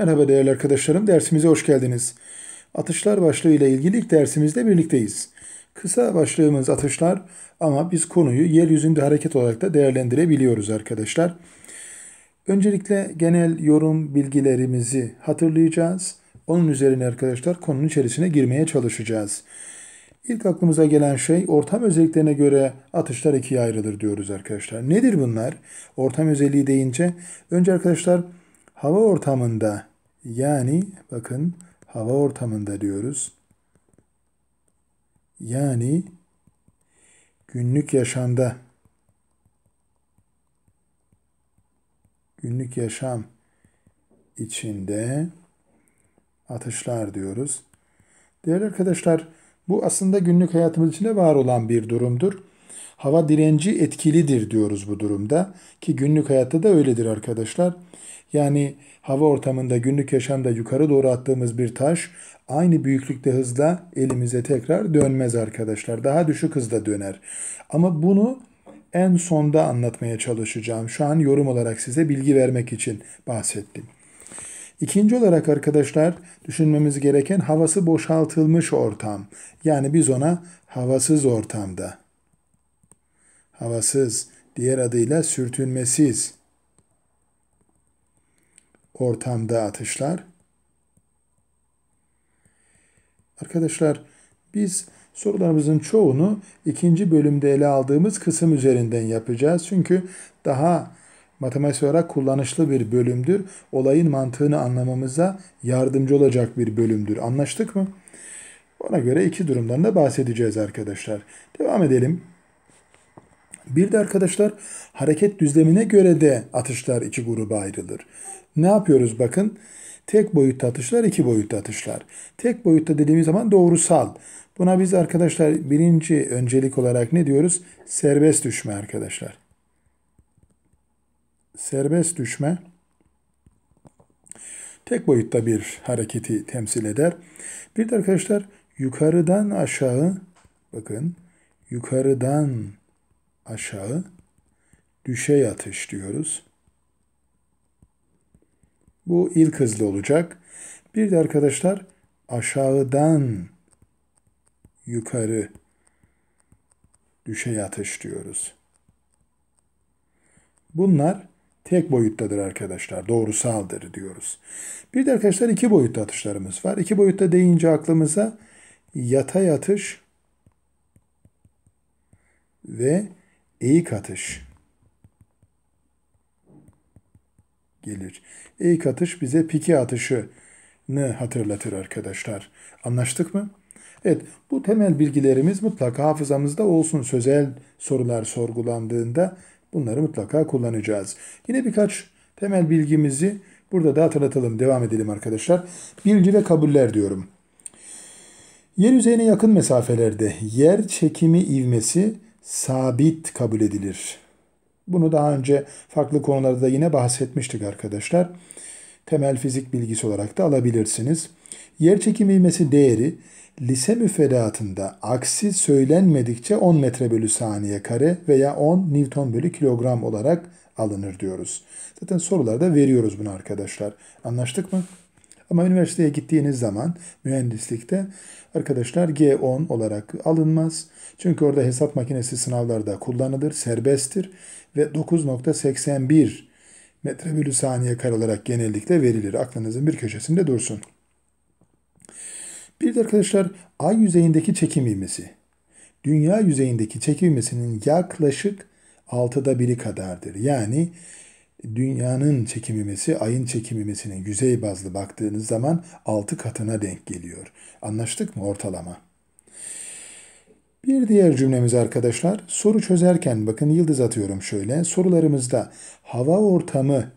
Merhaba değerli arkadaşlarım, dersimize hoş geldiniz. Atışlar başlığı ile ilgili ilk dersimizde birlikteyiz. Kısa başlığımız atışlar ama biz konuyu yeryüzünde hareket olarak da değerlendirebiliyoruz arkadaşlar. Öncelikle genel yorum bilgilerimizi hatırlayacağız. Onun üzerine arkadaşlar konunun içerisine girmeye çalışacağız. İlk aklımıza gelen şey ortam özelliklerine göre atışlar ikiye ayrılır diyoruz arkadaşlar. Nedir bunlar? Ortam özelliği deyince önce arkadaşlar hava ortamında yani bakın hava ortamında diyoruz. Yani günlük yaşamda günlük yaşam içinde atışlar diyoruz. Değerli arkadaşlar bu aslında günlük hayatımız içinde var olan bir durumdur. Hava direnci etkilidir diyoruz bu durumda ki günlük hayatta da öyledir arkadaşlar. Yani hava ortamında günlük yaşamda yukarı doğru attığımız bir taş aynı büyüklükte hızla elimize tekrar dönmez arkadaşlar. Daha düşük hızda döner. Ama bunu en sonda anlatmaya çalışacağım. Şu an yorum olarak size bilgi vermek için bahsettim. İkinci olarak arkadaşlar düşünmemiz gereken havası boşaltılmış ortam. Yani biz ona havasız ortamda havasız, diğer adıyla sürtünmesiz ortamda atışlar. Arkadaşlar biz sorularımızın çoğunu ikinci bölümde ele aldığımız kısım üzerinden yapacağız. Çünkü daha matematik olarak kullanışlı bir bölümdür. Olayın mantığını anlamamıza yardımcı olacak bir bölümdür. Anlaştık mı? Ona göre iki durumdan da bahsedeceğiz arkadaşlar. Devam edelim. Bir de arkadaşlar hareket düzlemine göre de atışlar iki gruba ayrılır. Ne yapıyoruz bakın? Tek boyutta atışlar, iki boyutta atışlar. Tek boyutta dediğimiz zaman doğrusal. Buna biz arkadaşlar birinci öncelik olarak ne diyoruz? Serbest düşme arkadaşlar. Serbest düşme tek boyutta bir hareketi temsil eder. Bir de arkadaşlar yukarıdan aşağı bakın yukarıdan aşağı düşe yatış diyoruz. Bu ilk hızlı olacak. Bir de arkadaşlar aşağıdan yukarı düşe yatış diyoruz. Bunlar tek boyuttadır arkadaşlar. Doğrusaldır diyoruz. Bir de arkadaşlar iki boyutlu atışlarımız var. İki boyutta deyince aklımıza yata yatış ve eğik atış gelir. Eğik atış bize pike atışını hatırlatır arkadaşlar. Anlaştık mı? Evet bu temel bilgilerimiz mutlaka hafızamızda olsun. Sözel sorular sorgulandığında bunları mutlaka kullanacağız. Yine birkaç temel bilgimizi burada da hatırlatalım. Devam edelim arkadaşlar. Bilgi ve kabuller diyorum. Yer yüzeyine yakın mesafelerde yer çekimi ivmesi sabit kabul edilir. Bunu daha önce farklı konularda yine bahsetmiştik arkadaşlar. Temel fizik bilgisi olarak da alabilirsiniz. Yerçekim ivmesi değeri lise müfredatında aksi söylenmedikçe 10 metre bölü saniye kare veya 10 Newton bölü kilogram olarak alınır diyoruz. Zaten sorularda veriyoruz bunu arkadaşlar. Anlaştık mı? Ama üniversiteye gittiğiniz zaman mühendislikte arkadaşlar G10 olarak alınmaz. Çünkü orada hesap makinesi sınavlarda kullanılır, serbesttir ve 9.81 metre bölü saniye kare olarak genellikle verilir. Aklınızın bir köşesinde dursun. Bir de arkadaşlar ay yüzeyindeki çekim ivmesi. Dünya yüzeyindeki çekim ivmesinin yaklaşık 6'da biri kadardır. Yani dünyanın çekimimesi, ayın çekimimesinin yüzey bazlı baktığınız zaman 6 katına denk geliyor. Anlaştık mı ortalama? Bir diğer cümlemiz arkadaşlar, soru çözerken bakın yıldız atıyorum şöyle. Sorularımızda hava ortamı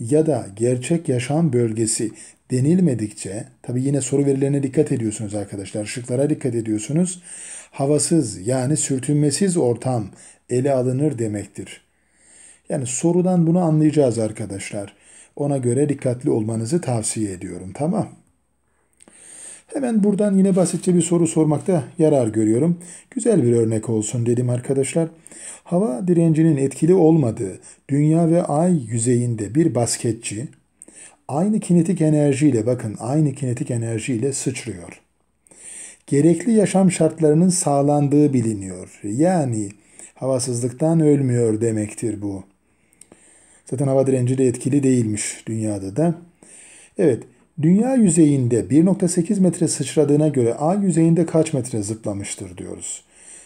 ya da gerçek yaşam bölgesi denilmedikçe, tabi yine soru verilerine dikkat ediyorsunuz arkadaşlar, şıklara dikkat ediyorsunuz. Havasız yani sürtünmesiz ortam ele alınır demektir. Yani sorudan bunu anlayacağız arkadaşlar. Ona göre dikkatli olmanızı tavsiye ediyorum. Tamam. Hemen buradan yine basitçe bir soru sormakta yarar görüyorum. Güzel bir örnek olsun dedim arkadaşlar. Hava direncinin etkili olmadığı dünya ve ay yüzeyinde bir basketçi aynı kinetik enerjiyle bakın aynı kinetik enerjiyle sıçrıyor. Gerekli yaşam şartlarının sağlandığı biliniyor. Yani havasızlıktan ölmüyor demektir bu. Zaten hava direnci de etkili değilmiş dünyada da. Evet, dünya yüzeyinde 1.8 metre sıçradığına göre ay yüzeyinde kaç metre zıplamıştır diyoruz.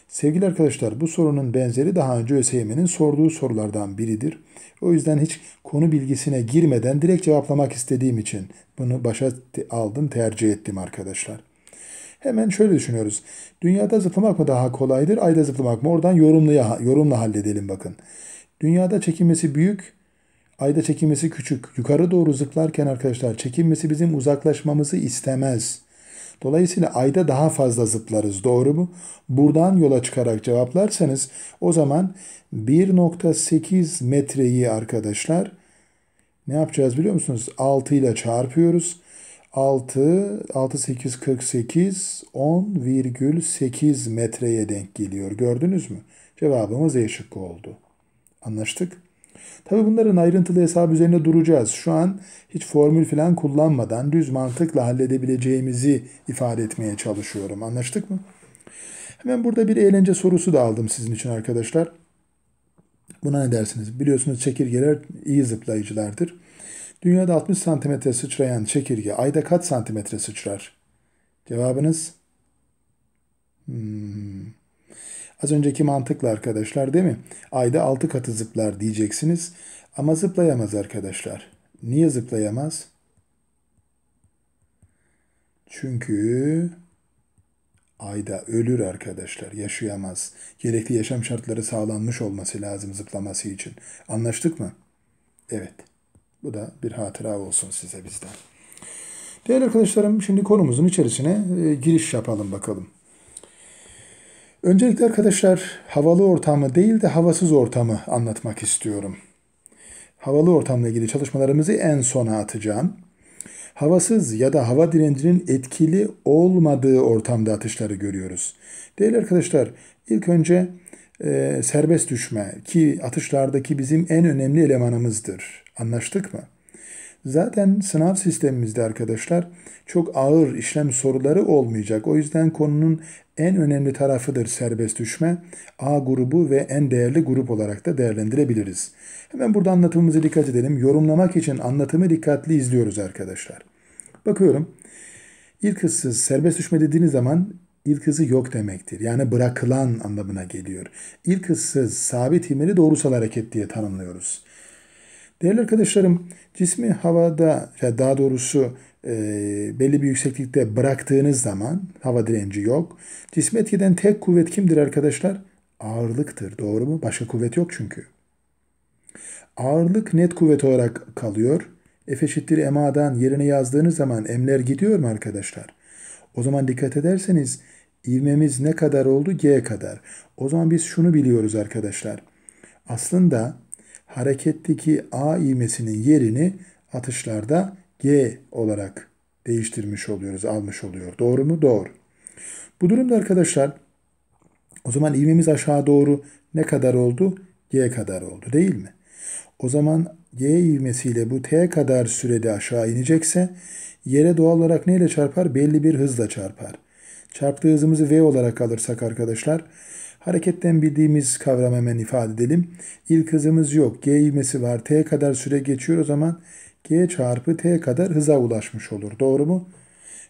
Sevgili arkadaşlar bu sorunun benzeri daha önce ÖSYM'nin sorduğu sorulardan biridir. O yüzden hiç konu bilgisine girmeden direkt cevaplamak istediğim için bunu başa aldım, tercih ettim arkadaşlar. Hemen şöyle düşünüyoruz. Dünyada zıplamak mı daha kolaydır, ayda zıplamak mı? Oradan yorumluya, yorumla halledelim bakın. Dünyada çekilmesi büyük, Ayda çekilmesi küçük. Yukarı doğru zıplarken arkadaşlar çekilmesi bizim uzaklaşmamızı istemez. Dolayısıyla ayda daha fazla zıplarız. Doğru mu? Buradan yola çıkarak cevaplarsanız o zaman 1.8 metreyi arkadaşlar ne yapacağız biliyor musunuz? 6 ile çarpıyoruz. 6, 6, 8, 48, 10,8 metreye denk geliyor. Gördünüz mü? Cevabımız E şıkkı oldu. Anlaştık. Tabi bunların ayrıntılı hesap üzerine duracağız. Şu an hiç formül falan kullanmadan düz mantıkla halledebileceğimizi ifade etmeye çalışıyorum. Anlaştık mı? Hemen burada bir eğlence sorusu da aldım sizin için arkadaşlar. Buna ne dersiniz? Biliyorsunuz çekirgeler iyi zıplayıcılardır. Dünyada 60 santimetre sıçrayan çekirge ayda kaç santimetre sıçrar? Cevabınız? Hmm. Az önceki mantıkla arkadaşlar değil mi? Ayda 6 katı zıplar diyeceksiniz ama zıplayamaz arkadaşlar. Niye zıplayamaz? Çünkü ayda ölür arkadaşlar, yaşayamaz. Gerekli yaşam şartları sağlanmış olması lazım zıplaması için. Anlaştık mı? Evet. Bu da bir hatıra olsun size bizden. Değerli arkadaşlarım şimdi konumuzun içerisine e, giriş yapalım bakalım. Öncelikle arkadaşlar havalı ortamı değil de havasız ortamı anlatmak istiyorum. Havalı ortamla ilgili çalışmalarımızı en sona atacağım. Havasız ya da hava direncinin etkili olmadığı ortamda atışları görüyoruz. Değerli arkadaşlar ilk önce e, serbest düşme ki atışlardaki bizim en önemli elemanımızdır. Anlaştık mı? Zaten sınav sistemimizde arkadaşlar çok ağır işlem soruları olmayacak. O yüzden konunun en önemli tarafıdır serbest düşme. A grubu ve en değerli grup olarak da değerlendirebiliriz. Hemen burada anlatımımıza dikkat edelim. Yorumlamak için anlatımı dikkatli izliyoruz arkadaşlar. Bakıyorum. İlk hızsız serbest düşme dediğiniz zaman ilk hızı yok demektir. Yani bırakılan anlamına geliyor. İlk hızsız sabit himeli doğrusal hareket diye tanımlıyoruz. Değerli arkadaşlarım cismi havada ya daha doğrusu e, belli bir yükseklikte bıraktığınız zaman hava direnci yok. Cismi etkiden tek kuvvet kimdir arkadaşlar? Ağırlıktır doğru mu? Başka kuvvet yok çünkü. Ağırlık net kuvvet olarak kalıyor. F eşittir MA'dan yerine yazdığınız zaman emler gidiyor mu arkadaşlar? O zaman dikkat ederseniz ivmemiz ne kadar oldu? G kadar. O zaman biz şunu biliyoruz arkadaşlar. Aslında hareketteki A ivmesinin yerini atışlarda G olarak değiştirmiş oluyoruz, almış oluyor. Doğru mu? Doğru. Bu durumda arkadaşlar o zaman ivmemiz aşağı doğru ne kadar oldu? G kadar oldu değil mi? O zaman G ivmesiyle bu T kadar sürede aşağı inecekse yere doğal olarak neyle çarpar? Belli bir hızla çarpar. Çarptığı hızımızı V olarak alırsak arkadaşlar Hareketten bildiğimiz kavram hemen ifade edelim. İlk hızımız yok. G ivmesi var. T kadar süre geçiyor o zaman G çarpı T kadar hıza ulaşmış olur. Doğru mu?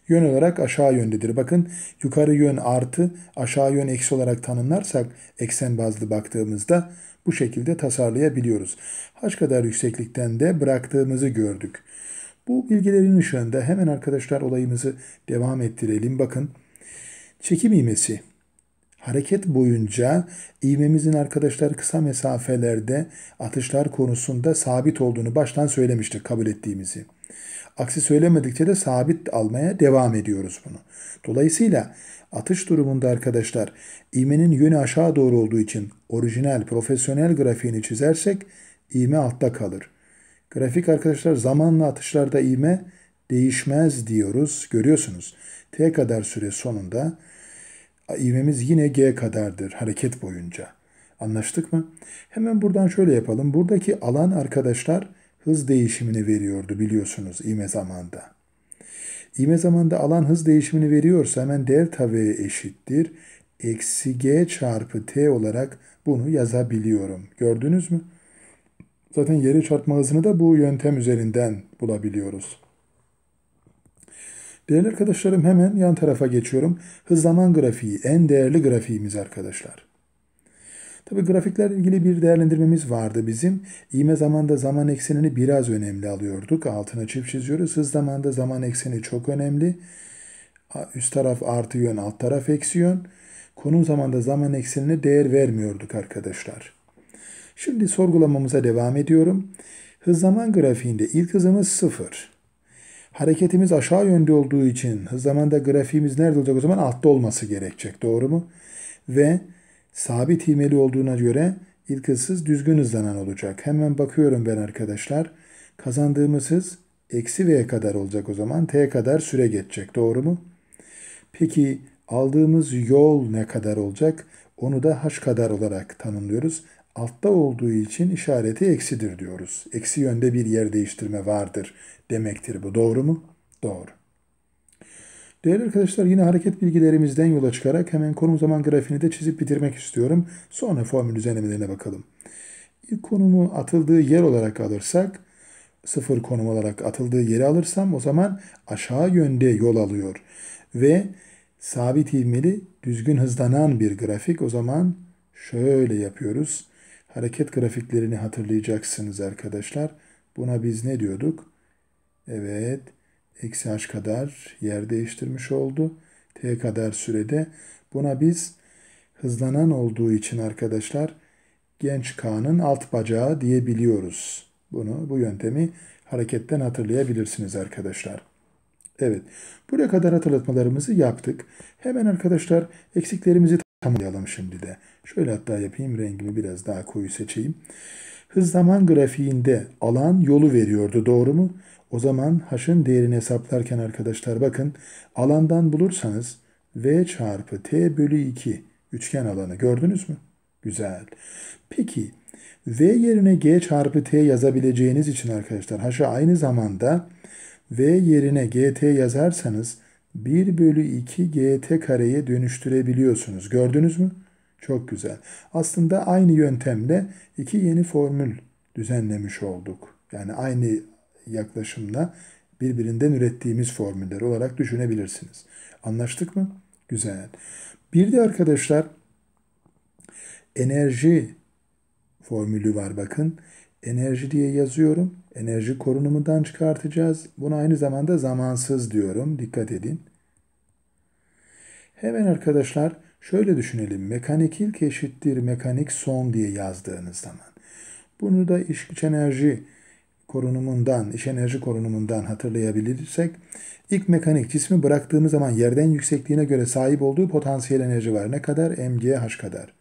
Yön olarak aşağı yöndedir. Bakın yukarı yön artı aşağı yön eksi olarak tanımlarsak eksen bazlı baktığımızda bu şekilde tasarlayabiliyoruz. Haç kadar yükseklikten de bıraktığımızı gördük. Bu bilgilerin ışığında hemen arkadaşlar olayımızı devam ettirelim. Bakın çekim iğmesi Hareket boyunca ivmemizin arkadaşlar kısa mesafelerde atışlar konusunda sabit olduğunu baştan söylemiştik kabul ettiğimizi. Aksi söylemedikçe de sabit almaya devam ediyoruz bunu. Dolayısıyla atış durumunda arkadaşlar ivmenin yönü aşağı doğru olduğu için orijinal profesyonel grafiğini çizersek ivme altta kalır. Grafik arkadaşlar zamanla atışlarda ivme değişmez diyoruz. Görüyorsunuz. T kadar süre sonunda ivmemiz yine G kadardır hareket boyunca. Anlaştık mı? Hemen buradan şöyle yapalım. Buradaki alan arkadaşlar hız değişimini veriyordu biliyorsunuz ivme zamanda. İvme zamanda alan hız değişimini veriyorsa hemen delta V eşittir. Eksi G çarpı T olarak bunu yazabiliyorum. Gördünüz mü? Zaten yeri çarpma hızını da bu yöntem üzerinden bulabiliyoruz. Değerli arkadaşlarım hemen yan tarafa geçiyorum. Hız zaman grafiği en değerli grafiğimiz arkadaşlar. Tabi grafiklerle ilgili bir değerlendirmemiz vardı bizim. İğme zamanda zaman eksenini biraz önemli alıyorduk. Altına çift çiziyoruz. Hız zamanda zaman ekseni çok önemli. Üst taraf artı yön, alt taraf eksi yön. Konum zamanda zaman eksenine değer vermiyorduk arkadaşlar. Şimdi sorgulamamıza devam ediyorum. Hız zaman grafiğinde ilk hızımız 0. Hareketimiz aşağı yönde olduğu için hız zamanda grafiğimiz nerede olacak o zaman altta olması gerekecek. Doğru mu? Ve sabit himeli olduğuna göre ilk hızsız düzgün hızlanan olacak. Hemen bakıyorum ben arkadaşlar. Kazandığımız hız eksi v kadar olacak o zaman. t kadar süre geçecek. Doğru mu? Peki aldığımız yol ne kadar olacak? Onu da h kadar olarak tanımlıyoruz altta olduğu için işareti eksidir diyoruz. Eksi yönde bir yer değiştirme vardır demektir bu. Doğru mu? Doğru. Değerli arkadaşlar yine hareket bilgilerimizden yola çıkarak hemen konum zaman grafiğini de çizip bitirmek istiyorum. Sonra formül düzenlemelerine bakalım. İlk konumu atıldığı yer olarak alırsak, sıfır konum olarak atıldığı yeri alırsam o zaman aşağı yönde yol alıyor. Ve sabit ivmeli düzgün hızlanan bir grafik o zaman şöyle yapıyoruz hareket grafiklerini hatırlayacaksınız arkadaşlar. Buna biz ne diyorduk? Evet. Eksi h kadar yer değiştirmiş oldu. T kadar sürede. Buna biz hızlanan olduğu için arkadaşlar genç K'nın alt bacağı diyebiliyoruz. Bunu bu yöntemi hareketten hatırlayabilirsiniz arkadaşlar. Evet. Buraya kadar hatırlatmalarımızı yaptık. Hemen arkadaşlar eksiklerimizi tamamlayalım şimdi de. Şöyle hatta yapayım rengimi biraz daha koyu seçeyim. Hız zaman grafiğinde alan yolu veriyordu doğru mu? O zaman h'ın değerini hesaplarken arkadaşlar bakın alandan bulursanız v çarpı t bölü 2 üçgen alanı gördünüz mü? Güzel. Peki v yerine g çarpı t yazabileceğiniz için arkadaşlar h'ı aynı zamanda v yerine gt yazarsanız 1 bölü 2 gt kareye dönüştürebiliyorsunuz. Gördünüz mü? Çok güzel. Aslında aynı yöntemle iki yeni formül düzenlemiş olduk. Yani aynı yaklaşımla birbirinden ürettiğimiz formüller olarak düşünebilirsiniz. Anlaştık mı? Güzel. Bir de arkadaşlar enerji formülü var bakın enerji diye yazıyorum. Enerji korunumundan çıkartacağız. Bunu aynı zamanda zamansız diyorum. Dikkat edin. Hemen arkadaşlar şöyle düşünelim. Mekanik ilk eşittir mekanik son diye yazdığınız zaman. Bunu da iş güç enerji korunumundan, iş enerji korunumundan hatırlayabilirsek ilk mekanik cismi bıraktığımız zaman yerden yüksekliğine göre sahip olduğu potansiyel enerji var. Ne kadar? MGH kadar.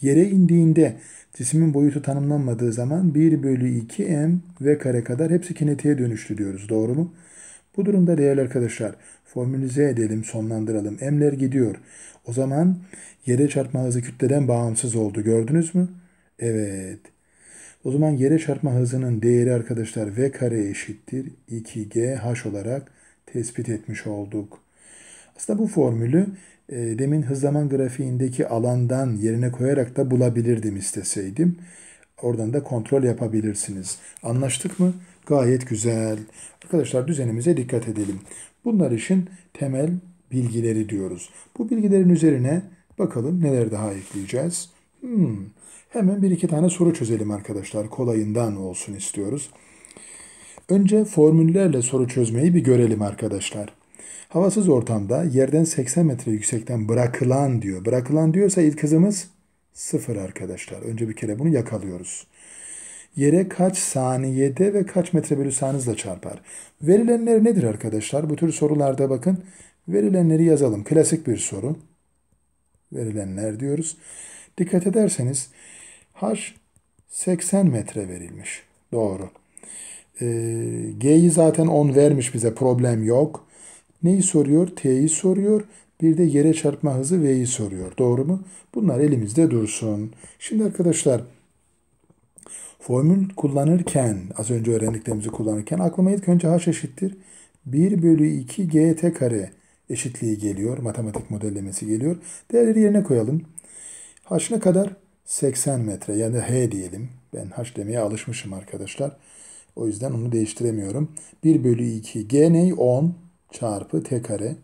Yere indiğinde Cismin boyutu tanımlanmadığı zaman 1 bölü 2 m v kare kadar hepsi kinetiğe dönüştü diyoruz. Doğru mu? Bu durumda değerli arkadaşlar formülize edelim, sonlandıralım. M'ler gidiyor. O zaman yere çarpma hızı kütleden bağımsız oldu. Gördünüz mü? Evet. O zaman yere çarpma hızının değeri arkadaşlar v kare eşittir 2g h olarak tespit etmiş olduk. Aslında bu formülü e, demin hız zaman grafiğindeki alandan yerine koyarak da bulabilirdim isteseydim. Oradan da kontrol yapabilirsiniz. Anlaştık mı? Gayet güzel. Arkadaşlar düzenimize dikkat edelim. Bunlar için temel bilgileri diyoruz. Bu bilgilerin üzerine bakalım neler daha ekleyeceğiz. Hmm. Hemen bir iki tane soru çözelim arkadaşlar. Kolayından olsun istiyoruz. Önce formüllerle soru çözmeyi bir görelim arkadaşlar. Havasız ortamda yerden 80 metre yüksekten bırakılan diyor. Bırakılan diyorsa ilk hızımız sıfır arkadaşlar. Önce bir kere bunu yakalıyoruz. Yere kaç saniyede ve kaç metre bölü saniyede çarpar? Verilenler nedir arkadaşlar? Bu tür sorularda bakın. Verilenleri yazalım. Klasik bir soru. Verilenler diyoruz. Dikkat ederseniz H 80 metre verilmiş. Doğru. Ee, G'yi zaten 10 vermiş bize problem yok. Neyi soruyor? T'yi soruyor. Bir de yere çarpma hızı V'yi soruyor. Doğru mu? Bunlar elimizde dursun. Şimdi arkadaşlar formül kullanırken az önce öğrendiklerimizi kullanırken aklıma ilk önce H eşittir. 1 bölü 2 GT kare eşitliği geliyor. Matematik modellemesi geliyor. Değerleri yerine koyalım. H ne kadar? 80 metre yani H diyelim. Ben H demeye alışmışım arkadaşlar. O yüzden onu değiştiremiyorum. 1 bölü 2 G ne? 10 çarpı t kare.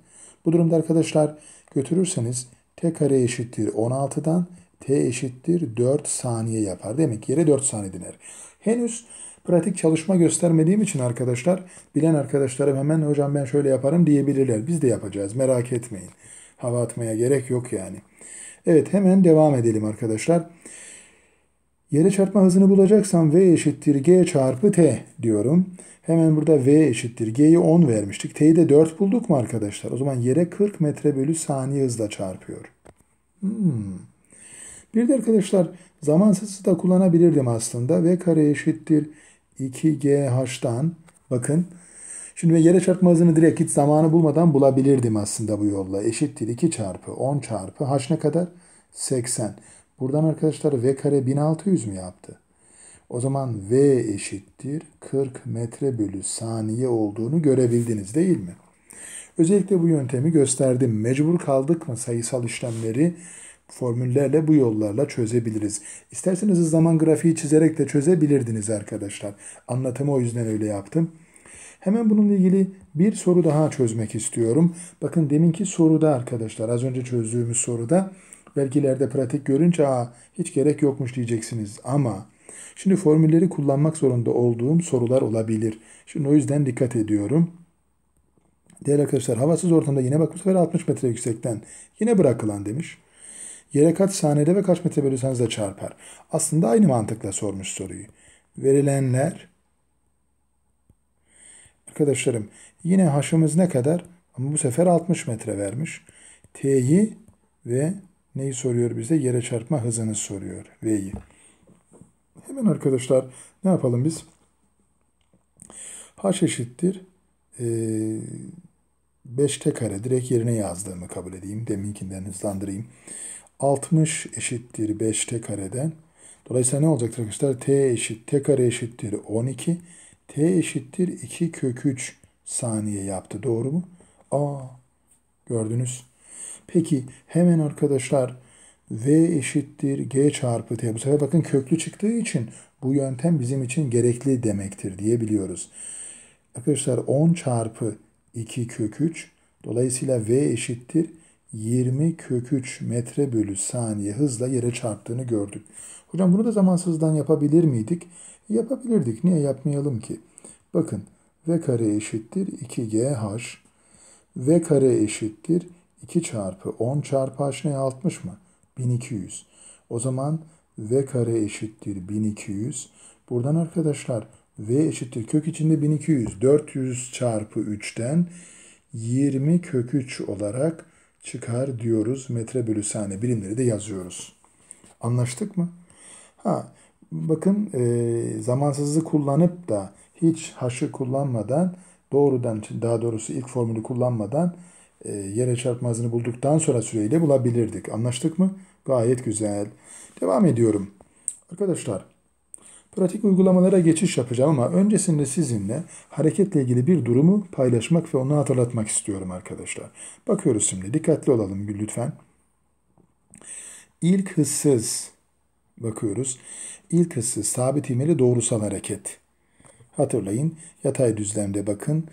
Bu durumda arkadaşlar götürürseniz t kare eşittir 16'dan t eşittir 4 saniye yapar. Demek ki yere 4 saniye diner. Henüz pratik çalışma göstermediğim için arkadaşlar bilen arkadaşlarım hemen hocam ben şöyle yaparım diyebilirler. Biz de yapacağız merak etmeyin. Hava atmaya gerek yok yani. Evet hemen devam edelim arkadaşlar. Arkadaşlar. Yere çarpma hızını bulacaksam V eşittir G çarpı T diyorum. Hemen burada V eşittir. G'yi 10 vermiştik. T'yi de 4 bulduk mu arkadaşlar? O zaman yere 40 metre bölü saniye hızla çarpıyor. Hmm. Bir de arkadaşlar zamansızı da kullanabilirdim aslında. V kare eşittir 2GH'dan. Bakın. Şimdi yere çarpma hızını direkt hiç zamanı bulmadan bulabilirdim aslında bu yolla. Eşittir 2 çarpı 10 çarpı H ne kadar? 80. Buradan arkadaşlar V kare 1600 mü yaptı? O zaman V eşittir 40 metre bölü saniye olduğunu görebildiniz değil mi? Özellikle bu yöntemi gösterdim. Mecbur kaldık mı sayısal işlemleri formüllerle bu yollarla çözebiliriz. İsterseniz zaman grafiği çizerek de çözebilirdiniz arkadaşlar. Anlatımı o yüzden öyle yaptım. Hemen bununla ilgili bir soru daha çözmek istiyorum. Bakın deminki soruda arkadaşlar az önce çözdüğümüz soruda vergilerde pratik görünce Aa, hiç gerek yokmuş diyeceksiniz ama şimdi formülleri kullanmak zorunda olduğum sorular olabilir. Şimdi o yüzden dikkat ediyorum. Değerli arkadaşlar havasız ortamda yine bak bu sefer 60 metre yüksekten yine bırakılan demiş. Yere kaç saniyede ve kaç metre bölürseniz de çarpar. Aslında aynı mantıkla sormuş soruyu. Verilenler arkadaşlarım yine haşımız ne kadar? Ama bu sefer 60 metre vermiş. T'yi ve Neyi soruyor bize? Yere çarpma hızını soruyor. V'yi. Hemen arkadaşlar ne yapalım biz? H eşittir. E, 5t kare direkt yerine yazdığımı kabul edeyim. Deminkinden hızlandırayım. 60 eşittir 5t kareden. Dolayısıyla ne olacak arkadaşlar? t eşit t kare eşittir 12. t eşittir 2 kök 3 saniye yaptı. Doğru mu? Aa gördünüz. Peki hemen arkadaşlar V eşittir G çarpı T. Bu sefer bakın köklü çıktığı için bu yöntem bizim için gerekli demektir diyebiliyoruz. Arkadaşlar 10 çarpı 2 kök 3 dolayısıyla V eşittir 20 kök 3 metre bölü saniye hızla yere çarptığını gördük. Hocam bunu da zamansızdan yapabilir miydik? Yapabilirdik. Niye yapmayalım ki? Bakın V kare eşittir 2GH V kare eşittir 2 çarpı 10 çarpı h ne 60 mı? 1200. O zaman v kare eşittir 1200. Buradan arkadaşlar v eşittir kök içinde 1200. 400 çarpı 3'ten 20 kök 3 olarak çıkar diyoruz. Metre bölü saniye birimleri de yazıyoruz. Anlaştık mı? Ha, bakın e, zamansızlığı kullanıp da hiç haşı kullanmadan doğrudan daha doğrusu ilk formülü kullanmadan e, yere çarpma bulduktan sonra süreyle bulabilirdik. Anlaştık mı? Gayet güzel. Devam ediyorum. Arkadaşlar pratik uygulamalara geçiş yapacağım ama öncesinde sizinle hareketle ilgili bir durumu paylaşmak ve onu hatırlatmak istiyorum arkadaşlar. Bakıyoruz şimdi. Dikkatli olalım lütfen. İlk hızsız bakıyoruz. İlk hızsız sabit imeli doğrusal hareket. Hatırlayın yatay düzlemde bakın.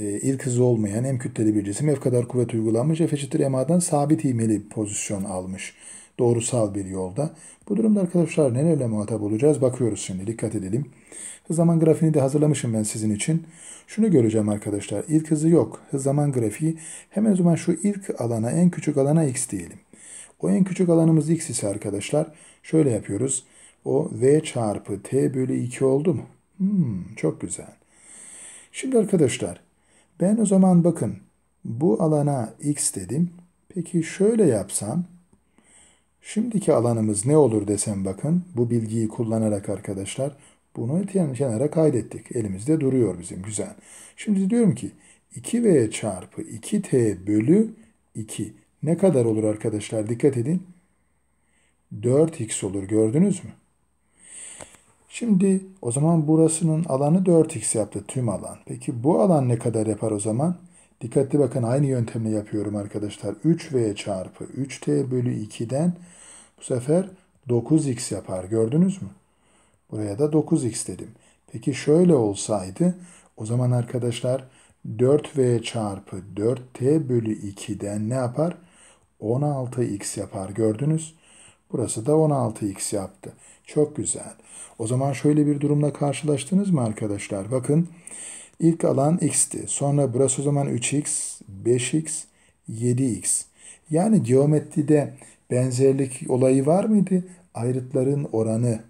E, ilk hızı olmayan hem kütleli bir cisim F kadar kuvvet uygulanmış F eşittir MA'dan sabit imeli pozisyon almış doğrusal bir yolda. Bu durumda arkadaşlar nelerle muhatap olacağız bakıyoruz şimdi dikkat edelim. Hız zaman grafiğini de hazırlamışım ben sizin için. Şunu göreceğim arkadaşlar ilk hızı yok. Hız zaman grafiği hemen zaman şu ilk alana en küçük alana x diyelim. O en küçük alanımız x ise arkadaşlar şöyle yapıyoruz. O v çarpı t bölü 2 oldu mu? Hmm, çok güzel. Şimdi arkadaşlar ben o zaman bakın bu alana x dedim. Peki şöyle yapsam şimdiki alanımız ne olur desem bakın bu bilgiyi kullanarak arkadaşlar bunu kenara kaydettik. Elimizde duruyor bizim güzel. Şimdi diyorum ki 2v çarpı 2t bölü 2 ne kadar olur arkadaşlar dikkat edin. 4x olur gördünüz mü? Şimdi o zaman burasının alanı 4x yaptı tüm alan. Peki bu alan ne kadar yapar o zaman? Dikkatli bakın aynı yöntemle yapıyorum arkadaşlar. 3v çarpı 3t bölü 2'den bu sefer 9x yapar. Gördünüz mü? Buraya da 9x dedim. Peki şöyle olsaydı o zaman arkadaşlar 4v çarpı 4t bölü 2'den ne yapar? 16x yapar gördünüz. Burası da 16x yaptı. Çok güzel. O zaman şöyle bir durumla karşılaştınız mı arkadaşlar? Bakın ilk alan x'ti. Sonra burası o zaman 3x, 5x, 7x. Yani geometride benzerlik olayı var mıydı? Ayrıtların oranının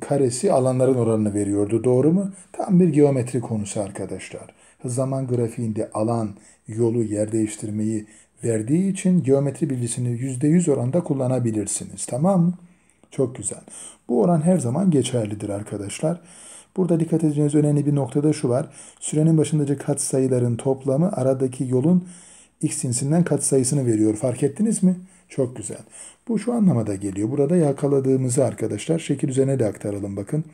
karesi alanların oranını veriyordu. Doğru mu? Tam bir geometri konusu arkadaşlar. zaman grafiğinde alan, yolu, yer değiştirmeyi verdiği için geometri bilgisini %100 oranda kullanabilirsiniz. Tamam mı? Çok güzel. Bu oran her zaman geçerlidir arkadaşlar. Burada dikkat edeceğiniz önemli bir noktada şu var. Sürenin başındaki katsayıların toplamı aradaki yolun x cinsinden katsayısını veriyor. Fark ettiniz mi? Çok güzel. Bu şu anlamada geliyor. Burada yakaladığımızı arkadaşlar şekil üzerine de aktaralım bakın.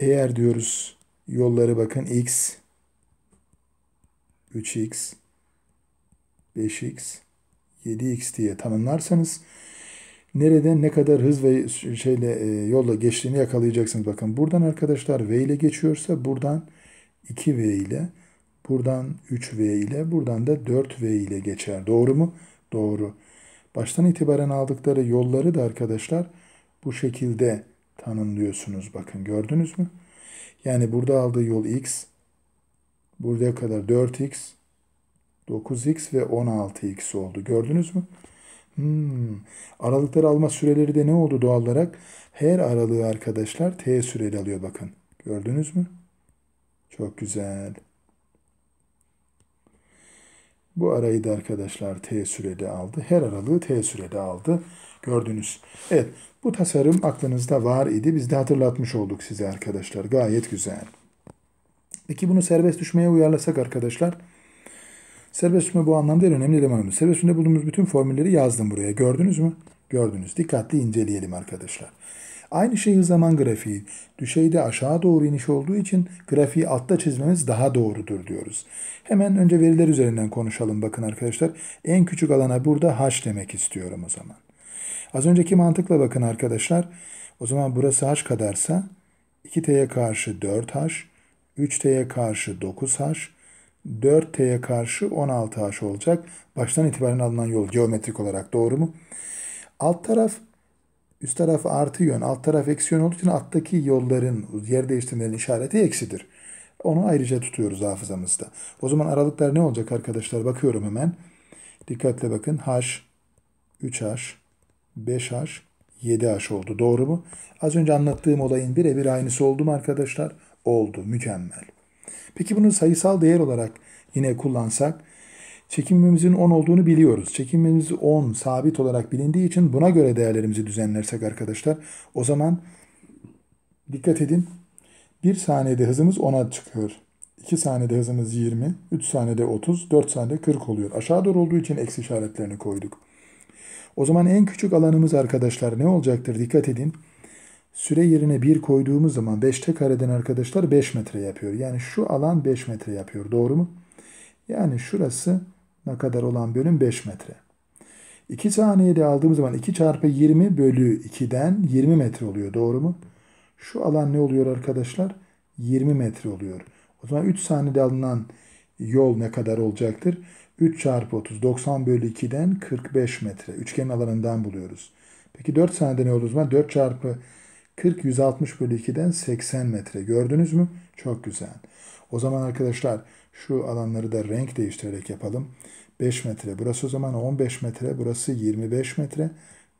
Eğer diyoruz yolları bakın x 3x 5x, 7x diye tanımlarsanız nereden ne kadar hız ve şeyle e, yolla geçtiğini yakalayacaksınız. Bakın buradan arkadaşlar v ile geçiyorsa buradan 2v ile, buradan 3v ile, buradan da 4v ile geçer. Doğru mu? Doğru. Baştan itibaren aldıkları yolları da arkadaşlar bu şekilde tanımlıyorsunuz. Bakın gördünüz mü? Yani burada aldığı yol x, buraya kadar 4x, 9x ve 16x oldu. Gördünüz mü? Hmm. Aralıkları alma süreleri de ne oldu doğal olarak? Her aralığı arkadaşlar t süreli alıyor bakın. Gördünüz mü? Çok güzel. Bu arayı da arkadaşlar t süreli aldı. Her aralığı t süreli aldı. Gördünüz. Evet bu tasarım aklınızda var idi. Biz de hatırlatmış olduk size arkadaşlar. Gayet güzel. Peki bunu serbest düşmeye uyarlasak arkadaşlar. Serbest sürme bu anlamda en önemli elemanımız. Serbest sürme bulduğumuz bütün formülleri yazdım buraya. Gördünüz mü? Gördünüz. Dikkatli inceleyelim arkadaşlar. Aynı şey zaman grafiği. Düşeyde aşağı doğru iniş olduğu için grafiği altta çizmemiz daha doğrudur diyoruz. Hemen önce veriler üzerinden konuşalım bakın arkadaşlar. En küçük alana burada h demek istiyorum o zaman. Az önceki mantıkla bakın arkadaşlar. O zaman burası h kadarsa 2t'ye karşı 4h, 3t'ye karşı 9h, 4T'ye karşı 16H olacak. Baştan itibaren alınan yol geometrik olarak doğru mu? Alt taraf üst taraf artı yön, alt taraf eksi yön olduğu için alttaki yolların, yer değiştirmelerinin işareti eksidir. Onu ayrıca tutuyoruz hafızamızda. O zaman aralıklar ne olacak arkadaşlar? Bakıyorum hemen. Dikkatle bakın. H, 3H, 5H, 7H oldu. Doğru mu? Az önce anlattığım olayın birebir aynısı oldu mu arkadaşlar? Oldu. Mükemmel. Peki bunu sayısal değer olarak yine kullansak çekimimizin 10 olduğunu biliyoruz. Çekimimiz 10 sabit olarak bilindiği için buna göre değerlerimizi düzenlersek arkadaşlar o zaman dikkat edin 1 saniyede hızımız 10'a çıkıyor. 2 saniyede hızımız 20, 3 saniyede 30, 4 saniyede 40 oluyor. Aşağı doğru olduğu için eksi işaretlerini koyduk. O zaman en küçük alanımız arkadaşlar ne olacaktır? Dikkat edin süre yerine 1 koyduğumuz zaman 5'te kareden arkadaşlar 5 metre yapıyor. Yani şu alan 5 metre yapıyor. Doğru mu? Yani şurası ne kadar olan bölüm 5 metre. 2 saniyede aldığımız zaman 2 çarpı 20 bölü 2'den 20 metre oluyor. Doğru mu? Şu alan ne oluyor arkadaşlar? 20 metre oluyor. O zaman 3 saniyede alınan yol ne kadar olacaktır? 3 çarpı 30 90 bölü 2'den 45 metre. Üçgenin alanından buluyoruz. Peki 4 saniyede ne olur o zaman? 4 çarpı 40 160 bölü 2'den 80 metre. Gördünüz mü? Çok güzel. O zaman arkadaşlar şu alanları da renk değiştirerek yapalım. 5 metre. Burası o zaman 15 metre. Burası 25 metre.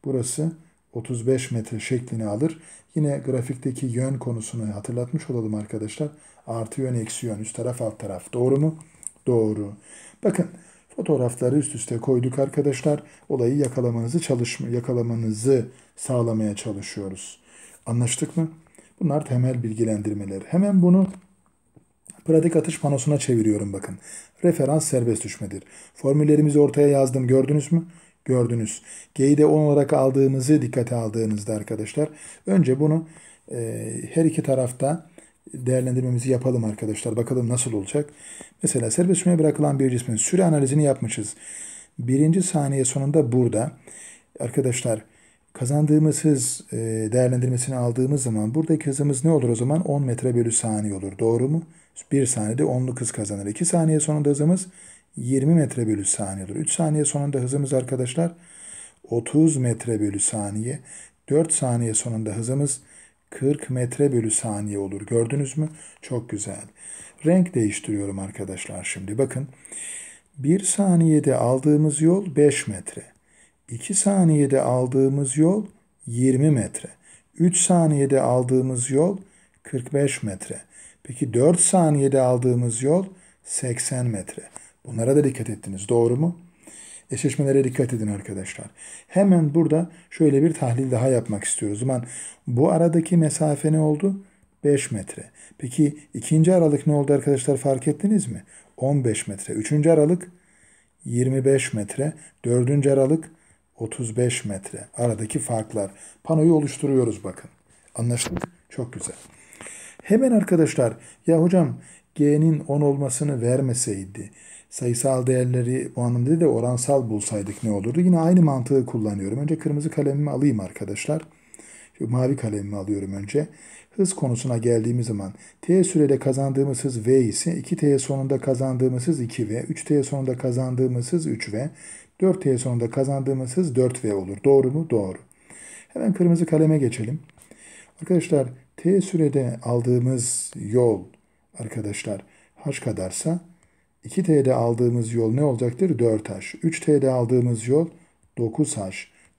Burası 35 metre şeklini alır. Yine grafikteki yön konusunu hatırlatmış olalım arkadaşlar. Artı yön, eksi yön. Üst taraf, alt taraf. Doğru mu? Doğru. Bakın fotoğrafları üst üste koyduk arkadaşlar. Olayı yakalamanızı çalışma, yakalamanızı sağlamaya çalışıyoruz. Anlaştık mı? Bunlar temel bilgilendirmeler. Hemen bunu pratik atış panosuna çeviriyorum bakın. Referans serbest düşmedir. Formüllerimizi ortaya yazdım gördünüz mü? Gördünüz. G'yi de 10 olarak aldığımızı dikkate aldığınızda arkadaşlar. Önce bunu e, her iki tarafta değerlendirmemizi yapalım arkadaşlar. Bakalım nasıl olacak. Mesela serbest düşmeye bırakılan bir cismin süre analizini yapmışız. Birinci saniye sonunda burada arkadaşlar Kazandığımız hız e, değerlendirmesini aldığımız zaman buradaki hızımız ne olur o zaman? 10 metre bölü saniye olur. Doğru mu? 1 saniyede 10'luk hız kazanır. 2 saniye sonunda hızımız 20 metre bölü saniye olur. 3 saniye sonunda hızımız arkadaşlar 30 metre bölü saniye. 4 saniye sonunda hızımız 40 metre bölü saniye olur. Gördünüz mü? Çok güzel. Renk değiştiriyorum arkadaşlar şimdi. Bakın 1 saniyede aldığımız yol 5 metre. 2 saniyede aldığımız yol 20 metre. 3 saniyede aldığımız yol 45 metre. Peki 4 saniyede aldığımız yol 80 metre. Bunlara da dikkat ettiniz doğru mu? Eşleşmelere dikkat edin arkadaşlar. Hemen burada şöyle bir tahlil daha yapmak istiyoruz. zaman bu aradaki mesafe ne oldu? 5 metre. Peki ikinci aralık ne oldu arkadaşlar fark ettiniz mi? 15 metre. Üçüncü aralık 25 metre. Dördüncü aralık 35 metre. Aradaki farklar. Panoyu oluşturuyoruz bakın. Anlaştık? Çok güzel. Hemen arkadaşlar ya hocam G'nin 10 olmasını vermeseydi sayısal değerleri bu anlamda de oransal bulsaydık ne olurdu? Yine aynı mantığı kullanıyorum. Önce kırmızı kalemimi alayım arkadaşlar. Şu mavi kalemimi alıyorum önce. Hız konusuna geldiğimiz zaman t sürede kazandığımız hız v ise 2t sonunda kazandığımız hız 2v, 3t sonunda kazandığımız hız 3v, 4T sonunda kazandığımız hız 4V olur. Doğru mu? Doğru. Hemen kırmızı kaleme geçelim. Arkadaşlar T sürede aldığımız yol arkadaşlar H kadarsa 2T'de aldığımız yol ne olacaktır? 4H. 3T'de aldığımız yol 9H.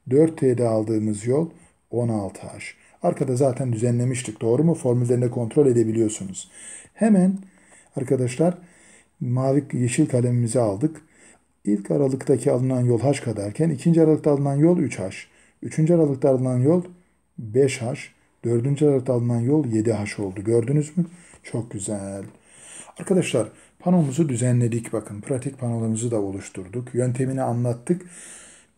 4T'de aldığımız yol 16H. Arkada zaten düzenlemiştik doğru mu? Formüllerini kontrol edebiliyorsunuz. Hemen arkadaşlar mavi yeşil kalemimizi aldık. İlk aralıktaki alınan yol haş kadarken ikinci aralıkta alınan yol 3 haş, Üçüncü aralıkta alınan yol 5 haş, Dördüncü aralıkta alınan yol 7 haş oldu. Gördünüz mü? Çok güzel. Arkadaşlar panomuzu düzenledik. Bakın pratik panolarımızı da oluşturduk. Yöntemini anlattık.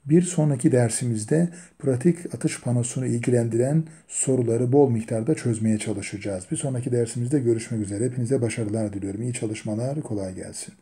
Bir sonraki dersimizde pratik atış panosunu ilgilendiren soruları bol miktarda çözmeye çalışacağız. Bir sonraki dersimizde görüşmek üzere. Hepinize başarılar diliyorum. İyi çalışmalar, kolay gelsin.